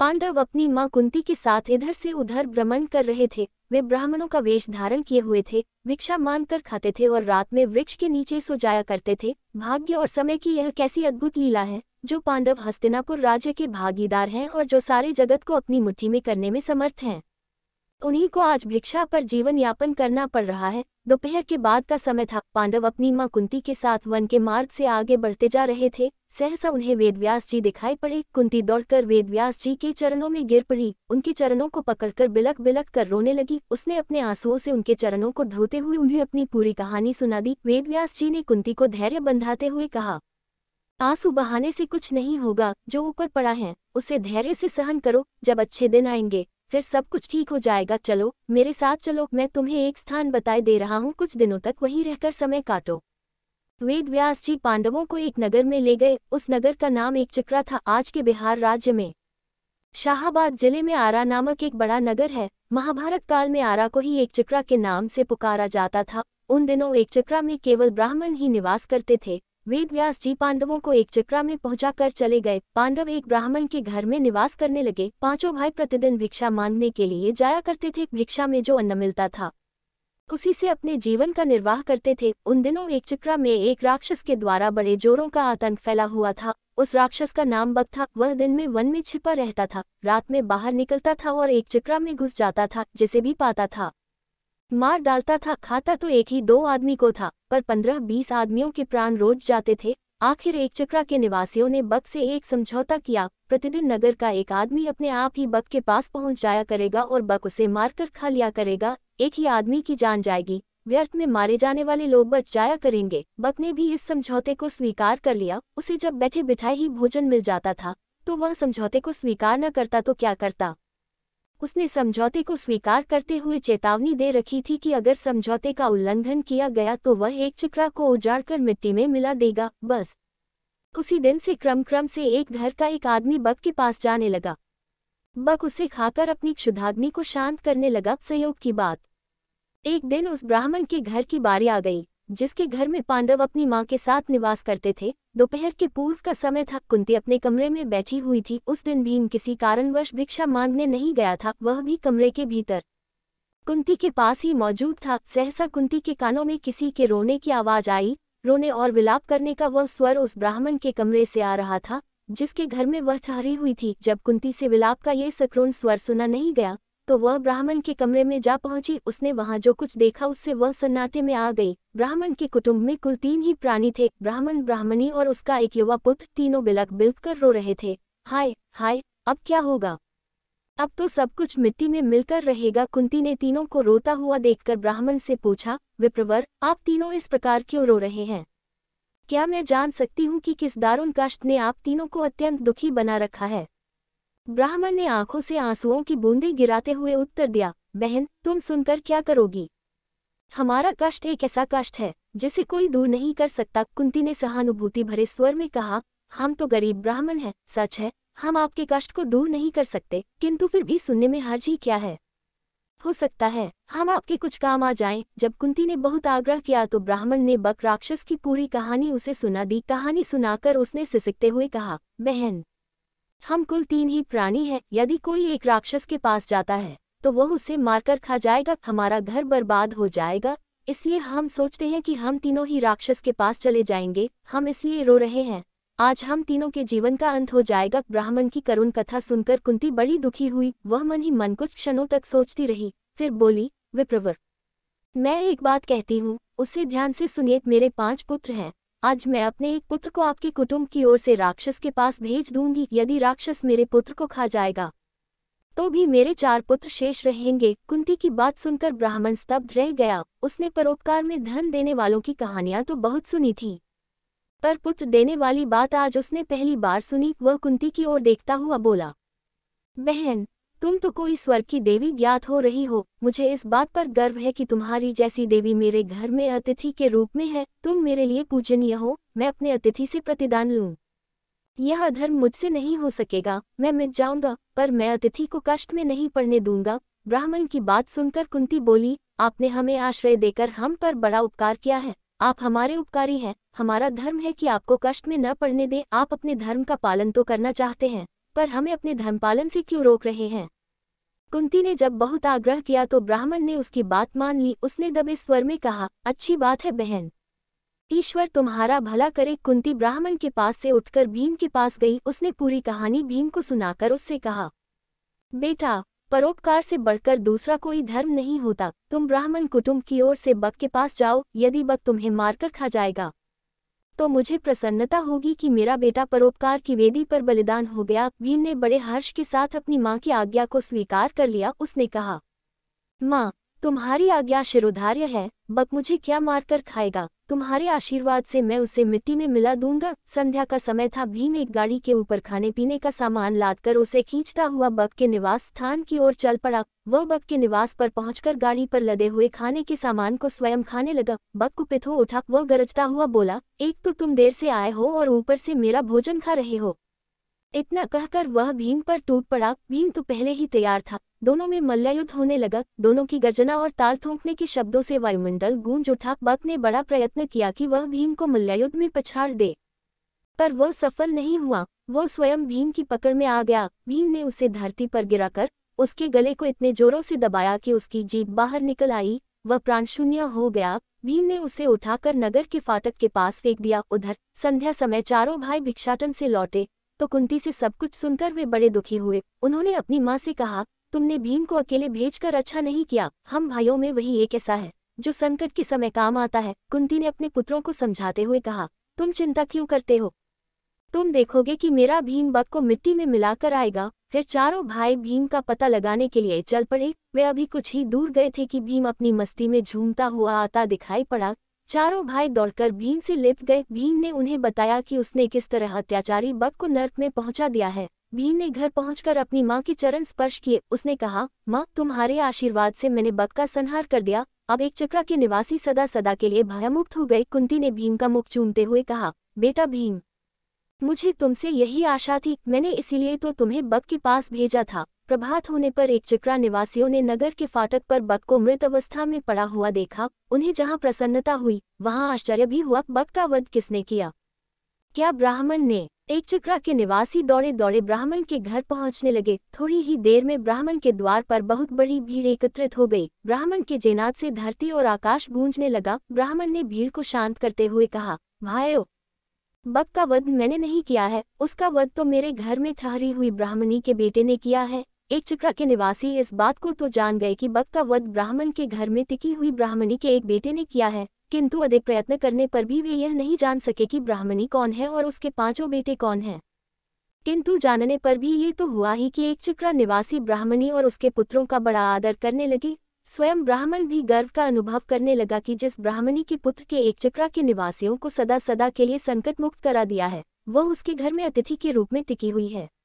पांडव अपनी माँ कुंती के साथ इधर से उधर भ्रमण कर रहे थे वे ब्राह्मणों का वेश धारण किए हुए थे भिक्षा मान कर खाते थे और रात में वृक्ष के नीचे सो जाया करते थे भाग्य और समय की यह कैसी अद्भुत लीला है जो पांडव हस्तिनापुर राज्य के भागीदार हैं और जो सारे जगत को अपनी मुट्ठी में करने में समर्थ हैं उन्हीं को आज भिक्षा पर जीवन यापन करना पड़ रहा है दोपहर के बाद का समय था पांडव अपनी माँ कुंती के साथ वन के मार्ग से आगे बढ़ते जा रहे थे सहसा उन्हें वेदव्यास जी दिखाई पड़े कुंती दौड़कर वेदव्यास जी के चरणों में गिर पड़ी उनके चरणों को पकड़कर बिलक बिलक कर रोने लगी उसने अपने आंसुओं से उनके चरणों को धोते हुए उन्हें अपनी पूरी कहानी सुना दी वेदव्यास जी ने कुंती को धैर्य बंधाते हुए कहा आंसू बहाने से कुछ नहीं होगा जो ऊपर पड़ा है उसे धैर्य से सहन करो जब अच्छे दिन आएंगे फिर सब कुछ ठीक हो जाएगा चलो मेरे साथ चलो मैं तुम्हें एक स्थान बताए दे रहा हूँ कुछ दिनों तक वहीं रहकर समय काटो वेद व्यास जी पांडवों को एक नगर में ले गए उस नगर का नाम एक चक्रा था आज के बिहार राज्य में शाहबाद जिले में आरा नामक एक बड़ा नगर है महाभारत काल में आरा को ही एक चक्रा के नाम से पुकारा जाता था उन दिनों एक चक्रा में केवल ब्राह्मण ही निवास करते थे वेद व्यास जी पांडवों को एक चक्रा में पहुंचाकर चले गए पांडव एक ब्राह्मण के घर में निवास करने लगे पांचों भाई प्रतिदिन भिक्षा मांगने के लिए जाया करते थे भिक्षा में जो अन्न मिलता था उसी से अपने जीवन का निर्वाह करते थे उन दिनों एक चक्रा में एक राक्षस के द्वारा बड़े जोरों का आतंक फैला हुआ था उस राक्षस का नाम बक था वह दिन में वन में छिपा रहता था रात में बाहर निकलता था और एक चक्रा में घुस जाता था जिसे भी पाता था मार डालता था खाता तो एक ही दो आदमी को था पर पंद्रह बीस आदमियों के प्राण रोज जाते थे आखिर एक चक्रा के निवासियों ने बक से एक समझौता किया प्रतिदिन नगर का एक आदमी अपने आप ही बक के पास पहुंच जाया करेगा और बक उसे मारकर खा लिया करेगा एक ही आदमी की जान जाएगी व्यर्थ में मारे जाने वाले लोग बच जाया करेंगे बक ने भी इस समझौते को स्वीकार कर लिया उसे जब बैठे बिठाए ही भोजन मिल जाता था तो वह समझौते को स्वीकार न करता तो क्या करता उसने समझौते को स्वीकार करते हुए चेतावनी दे रखी थी कि अगर समझौते का उल्लंघन किया गया तो वह एक चक्रा को उजाड़कर मिट्टी में मिला देगा बस उसी दिन से क्रम क्रम से एक घर का एक आदमी बक के पास जाने लगा बक उसे खाकर अपनी क्षुधाग्नि को शांत करने लगा सहयोग की बात एक दिन उस ब्राह्मण के घर की बारी आ गई जिसके घर में पांडव अपनी माँ के साथ निवास करते थे दोपहर के पूर्व का समय था कुंती अपने कमरे में बैठी हुई थी उस दिन भीम किसी कारणवश भिक्षा मांगने नहीं गया था वह भी कमरे के भीतर कुंती के पास ही मौजूद था सहसा कुंती के कानों में किसी के रोने की आवाज आई रोने और विलाप करने का वह स्वर उस ब्राह्मण के कमरे से आ रहा था जिसके घर में वह ठहरी हुई थी जब कुंती से विलाप का ये सक्रोन स्वर सुना नहीं गया तो वह ब्राह्मण के कमरे में जा पहुंची उसने वहां जो कुछ देखा उससे वह सन्नाटे में आ गई ब्राह्मण के कुटुंब में कुल तीन ही प्राणी थे ब्राह्मण ब्राह्मणी और उसका एक युवा पुत्र तीनों बिलक बिल्क कर रो रहे थे हाय हाय अब क्या होगा अब तो सब कुछ मिट्टी में मिलकर रहेगा कुंती ने तीनों को रोता हुआ देखकर ब्राह्मण से पूछा विप्रवर आप तीनों इस प्रकार क्यों रो रहे हैं क्या मैं जान सकती हूँ कि किस दारुण कष्ट ने आप तीनों को अत्यंत दुखी बना रखा है ब्राह्मण ने आंखों से आंसुओं की बूंदें गिराते हुए उत्तर दिया बहन तुम सुनकर क्या करोगी हमारा कष्ट एक ऐसा कष्ट है जिसे कोई दूर नहीं कर सकता कुंती ने सहानुभूति भरे स्वर में कहा हम तो गरीब ब्राह्मण हैं सच है हम आपके कष्ट को दूर नहीं कर सकते किंतु फिर भी सुनने में हर्ज ही क्या है हो सकता है हम आपके कुछ काम आ जाएं। जब कुंती ने बहुत आग्रह किया तो ब्राह्मण ने बक राक्षस की पूरी कहानी उसे सुना दी कहानी सुनाकर उसने सिसकते हुए कहा बहन हम कुल तीन ही प्राणी हैं यदि कोई एक राक्षस के पास जाता है तो वह उसे मारकर खा जाएगा हमारा घर बर्बाद हो जाएगा इसलिए हम सोचते हैं कि हम तीनों ही राक्षस के पास चले जाएंगे हम इसलिए रो रहे हैं आज हम तीनों के जीवन का अंत हो जाएगा ब्राह्मण की करुण कथा सुनकर कुंती बड़ी दुखी हुई वह मन ही मन कुछ क्षणों तक सोचती रही फिर बोली विप्रवर मैं एक बात कहती हूँ उसे ध्यान से सुनिए मेरे पांच पुत्र हैं आज मैं अपने एक पुत्र को आपके कुटुंब की ओर से राक्षस के पास भेज दूंगी यदि राक्षस मेरे पुत्र को खा जाएगा तो भी मेरे चार पुत्र शेष रहेंगे कुंती की बात सुनकर ब्राह्मण स्तब्ध रह गया उसने परोपकार में धन देने वालों की कहानियां तो बहुत सुनी थी पर पुत्र देने वाली बात आज उसने पहली बार सुनी वह कुंती की ओर देखता हुआ बोला बहन तुम तो कोई स्वर्ग की देवी ज्ञात हो रही हो मुझे इस बात पर गर्व है कि तुम्हारी जैसी देवी मेरे घर में अतिथि के रूप में है तुम मेरे लिए पूजनीय हो मैं अपने अतिथि से प्रतिदान लूं यह अधर्म मुझसे नहीं हो सकेगा मैं मिट जाऊंगा पर मैं अतिथि को कष्ट में नहीं पड़ने दूंगा ब्राह्मण की बात सुनकर कुंती बोली आपने हमें आश्रय देकर हम पर बड़ा उपकार किया है आप हमारे उपकारी हैं हमारा धर्म है कि आपको कष्ट में न पड़ने दें आप अपने धर्म का पालन तो करना चाहते हैं पर हमें अपने धर्मपालन से क्यों रोक रहे हैं कुंती ने जब बहुत आग्रह किया तो ब्राह्मण ने उसकी बात मान ली उसने दबे स्वर में कहा अच्छी बात है बहन ईश्वर तुम्हारा भला करे कुंती ब्राह्मण के पास से उठकर भीम के पास गई उसने पूरी कहानी भीम को सुनाकर उससे कहा बेटा परोपकार से बढ़कर दूसरा कोई धर्म नहीं होता तुम ब्राह्मण कुटुंब की ओर से बक के पास जाओ यदि बक तुम्हें मारकर खा जाएगा तो मुझे प्रसन्नता होगी कि मेरा बेटा परोपकार की वेदी पर बलिदान हो गया भीम ने बड़े हर्ष के साथ अपनी माँ की आज्ञा को स्वीकार कर लिया उसने कहा माँ तुम्हारी आज्ञा शिरोधार्य है बक मुझे क्या मारकर खाएगा तुम्हारे आशीर्वाद से मैं उसे मिट्टी में मिला दूंगा संध्या का समय था भीम एक गाड़ी के ऊपर खाने पीने का सामान लादकर उसे खींचता हुआ बक के निवास स्थान की ओर चल पड़ा वह बक के निवास पर पहुंचकर गाड़ी पर लदे हुए खाने के सामान को स्वयं खाने लगा बक को पिथो उठा वह गरजता हुआ बोला एक तो तुम देर से आए हो और ऊपर से मेरा भोजन खा रहे हो इतना कहकर वह भीम पर टूट पड़ा भीम तो पहले ही तैयार था दोनों में मल्लयुद्ध होने लगा दोनों की गर्जना और ताल थोंकने के शब्दों से वायुमंडल गूंज उठा बक ने बड़ा प्रयत्न किया कि वह भीम को मल्लयुद्ध में पछाड़ दे पर वह सफल नहीं हुआ वह स्वयं भीम की पकड़ में आ गया भीम ने उसे धरती पर गिराकर उसके गले को इतने जोरों से दबाया कि उसकी जीप बाहर निकल आई वह प्राणशून्य हो गया भीम ने उसे उठाकर नगर के फाटक के पास फेंक दिया उधर संध्या समय चारों भाई भिक्षाटन से लौटे तो कुंती से सब कुछ सुनकर वे बड़े दुखी हुए उन्होंने अपनी माँ से कहा तुमने भीम को अकेले भेजकर अच्छा नहीं किया हम भाइयों में वही एक ऐसा है जो संकट के समय काम आता है कुंती ने अपने पुत्रों को समझाते हुए कहा तुम चिंता क्यों करते हो तुम देखोगे कि मेरा भीम बक को मिट्टी में मिलाकर आएगा फिर चारों भाई भीम का पता लगाने के लिए चल पड़े वे अभी कुछ ही दूर गए थे कि भीम अपनी मस्ती में झूमता हुआ आता दिखाई पड़ा चारों भाई दौड़कर भीम से लिप गए भीम ने उन्हें बताया कि उसने किस तरह अत्याचारी बक को नर्क में पहुंचा दिया है भीम ने घर पहुंचकर अपनी माँ के चरण स्पर्श किए उसने कहा माँ तुम्हारे आशीर्वाद से मैंने बक का संहार कर दिया अब एक चक्रा के निवासी सदा सदा के लिए भयमुक्त हो गए कुंती ने भीम का मुख चूमते हुए कहा बेटा भीम मुझे तुमसे यही आशा थी मैंने इसीलिए तो तुम्हें बक के पास भेजा था प्रभात होने पर एक चक्रा निवासियों ने नगर के फाटक पर बक को मृत अवस्था में पड़ा हुआ देखा उन्हें जहां प्रसन्नता हुई वहां आश्चर्य भी हुआ बक का वध किसने किया क्या ब्राह्मण ने एक चक्रा के निवासी दौड़े दौड़े ब्राह्मण के घर पहुंचने लगे थोड़ी ही देर में ब्राह्मण के द्वार पर बहुत बड़ी भीड़ एकत्रित हो गई ब्राह्मण के जेनाद से धरती और आकाश गूंजने लगा ब्राह्मण ने भीड़ को शांत करते हुए कहा भाइयों बक का वध मैंने नहीं किया है उसका वध तो मेरे घर में ठहरी हुई ब्राह्मणी के बेटे ने किया है एक चक्रा के निवासी इस बात को तो जान गए कि बक का वध ब्राह्मण के घर में टिकी हुई ब्राह्मणी के एक बेटे ने किया है किंतु अधिक प्रयत्न करने पर भी वे यह नहीं जान सके कि ब्राह्मणी कौन है और उसके पांचों बेटे कौन हैं किंतु जानने पर भी ये तो हुआ ही कि एक चक्रा निवासी ब्राह्मणी और उसके पुत्रों का बड़ा आदर करने लगी स्वयं ब्राह्मण भी गर्व का अनुभव करने लगा कि जिस ब्राह्मणी के पुत्र के एक चक्रा के निवासियों को सदा सदा के लिए संकट मुक्त करा दिया है वह उसके घर में अतिथि के रूप में टिकी हुई है